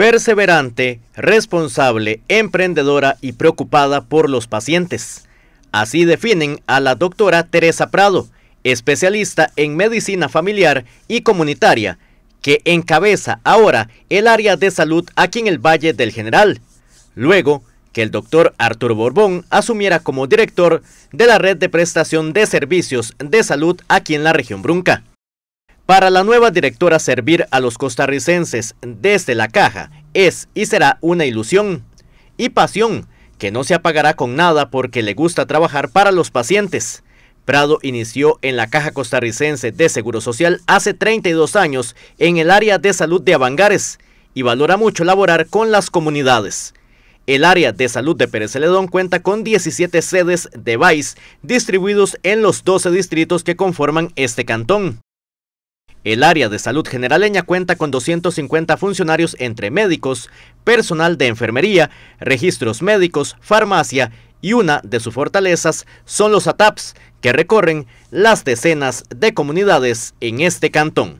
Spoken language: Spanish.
perseverante, responsable, emprendedora y preocupada por los pacientes. Así definen a la doctora Teresa Prado, especialista en medicina familiar y comunitaria, que encabeza ahora el área de salud aquí en el Valle del General, luego que el doctor Arturo Borbón asumiera como director de la red de prestación de servicios de salud aquí en la región Brunca. Para la nueva directora servir a los costarricenses desde la caja es y será una ilusión y pasión que no se apagará con nada porque le gusta trabajar para los pacientes. Prado inició en la Caja Costarricense de Seguro Social hace 32 años en el área de salud de Avangares y valora mucho laborar con las comunidades. El área de salud de Pérez Celedón cuenta con 17 sedes de VICE distribuidos en los 12 distritos que conforman este cantón. El área de salud generaleña cuenta con 250 funcionarios entre médicos, personal de enfermería, registros médicos, farmacia y una de sus fortalezas son los ATAPs que recorren las decenas de comunidades en este cantón.